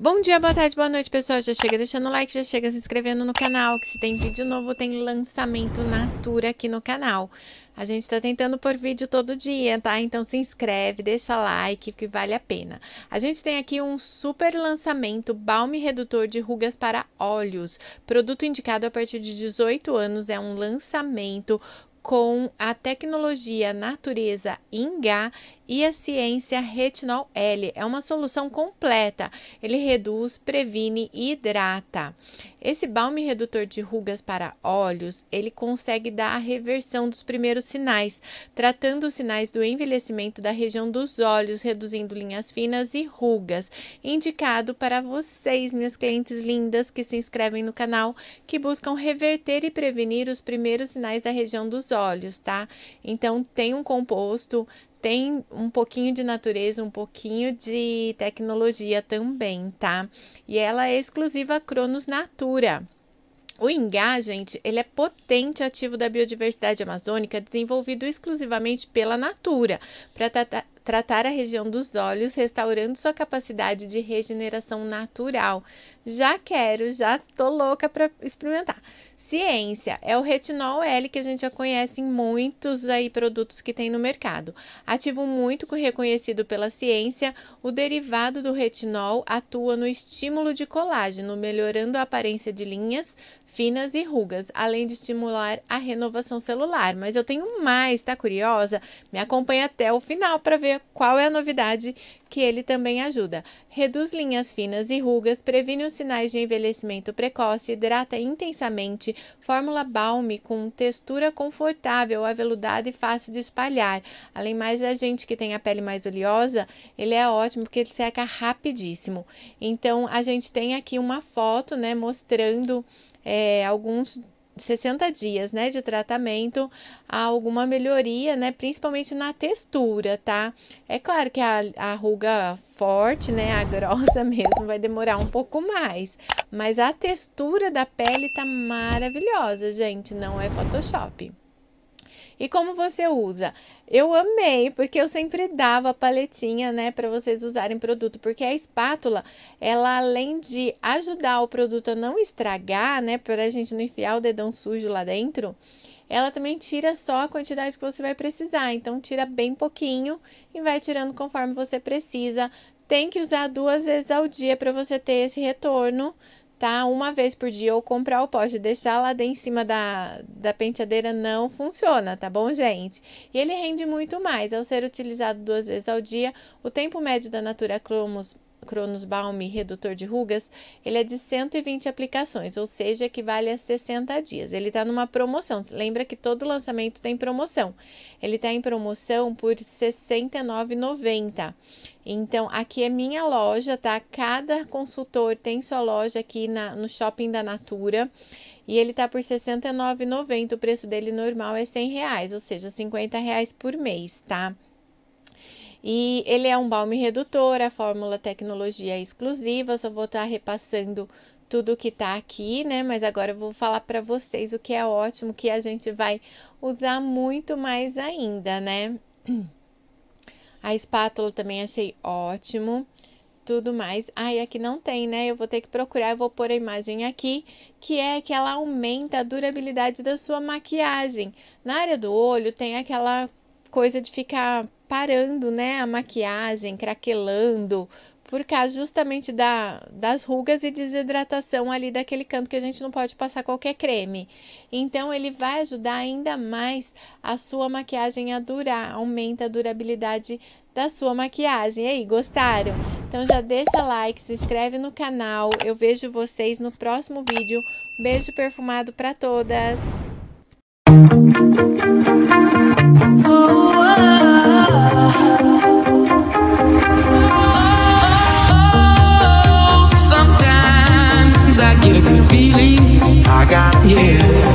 Bom dia, boa tarde, boa noite, pessoal. Já chega deixando o like, já chega se inscrevendo no canal, que se tem vídeo novo, tem lançamento Natura aqui no canal. A gente tá tentando por vídeo todo dia, tá? Então se inscreve, deixa like, que vale a pena. A gente tem aqui um super lançamento, balme redutor de rugas para olhos. Produto indicado a partir de 18 anos, é um lançamento com a tecnologia Natureza Inga e a ciência Retinol L. É uma solução completa. Ele reduz, previne e hidrata. Esse balme redutor de rugas para olhos, ele consegue dar a reversão dos primeiros sinais, tratando os sinais do envelhecimento da região dos olhos, reduzindo linhas finas e rugas. Indicado para vocês, minhas clientes lindas que se inscrevem no canal, que buscam reverter e prevenir os primeiros sinais da região dos olhos olhos, tá? Então tem um composto, tem um pouquinho de natureza, um pouquinho de tecnologia também, tá? E ela é exclusiva Cronos Natura. O ingá, gente, ele é potente ativo da biodiversidade amazônica desenvolvido exclusivamente pela Natura para tratar, tratar a região dos olhos, restaurando sua capacidade de regeneração natural. Já quero, já tô louca para experimentar. Ciência é o retinol L que a gente já conhece em muitos aí produtos que tem no mercado. Ativo muito reconhecido pela ciência, o derivado do retinol atua no estímulo de colágeno, melhorando a aparência de linhas finas e rugas, além de estimular a renovação celular. Mas eu tenho mais, tá curiosa? Me acompanha até o final para ver qual é a novidade que ele também ajuda. Reduz linhas finas e rugas, previne os sinais de envelhecimento precoce, hidrata intensamente, fórmula balme com textura confortável, aveludada e fácil de espalhar. Além mais da gente que tem a pele mais oleosa, ele é ótimo porque ele seca rapidíssimo. Então a gente tem aqui uma foto, né, mostrando é, alguns 60 dias, né, de tratamento, há alguma melhoria, né, principalmente na textura, tá? É claro que a, a ruga forte, né, a grossa mesmo, vai demorar um pouco mais, mas a textura da pele tá maravilhosa, gente, não é Photoshop. E como você usa? Eu amei, porque eu sempre dava paletinha, né, para vocês usarem produto, porque a espátula, ela além de ajudar o produto a não estragar, né, para a gente não enfiar o dedão sujo lá dentro, ela também tira só a quantidade que você vai precisar, então tira bem pouquinho e vai tirando conforme você precisa. Tem que usar duas vezes ao dia para você ter esse retorno tá? Uma vez por dia ou comprar o pote. Deixar lá em cima da, da penteadeira não funciona, tá bom, gente? E ele rende muito mais. Ao ser utilizado duas vezes ao dia, o tempo médio da Natura Cromos Cronos Balm Redutor de Rugas, ele é de 120 aplicações, ou seja, equivale a 60 dias. Ele está numa promoção. Lembra que todo lançamento tem promoção. Ele está em promoção por R$ 69,90. Então, aqui é minha loja, tá? Cada consultor tem sua loja aqui na, no shopping da Natura. E ele está por R$ 69,90. O preço dele normal é R$ reais, ou seja, R$ reais por mês, tá? E ele é um balme redutor, a fórmula tecnologia é exclusiva, só vou estar tá repassando tudo que tá aqui, né? Mas agora eu vou falar para vocês o que é ótimo, que a gente vai usar muito mais ainda, né? A espátula também achei ótimo, tudo mais. Ai, ah, aqui não tem, né? Eu vou ter que procurar, eu vou pôr a imagem aqui, que é que ela aumenta a durabilidade da sua maquiagem. Na área do olho tem aquela coisa de ficar parando, né, a maquiagem, craquelando, por causa justamente da, das rugas e desidratação ali daquele canto que a gente não pode passar qualquer creme. Então ele vai ajudar ainda mais a sua maquiagem a durar, aumenta a durabilidade da sua maquiagem. E aí, gostaram? Então já deixa like, se inscreve no canal. Eu vejo vocês no próximo vídeo. Beijo perfumado para todas. feeling I got you.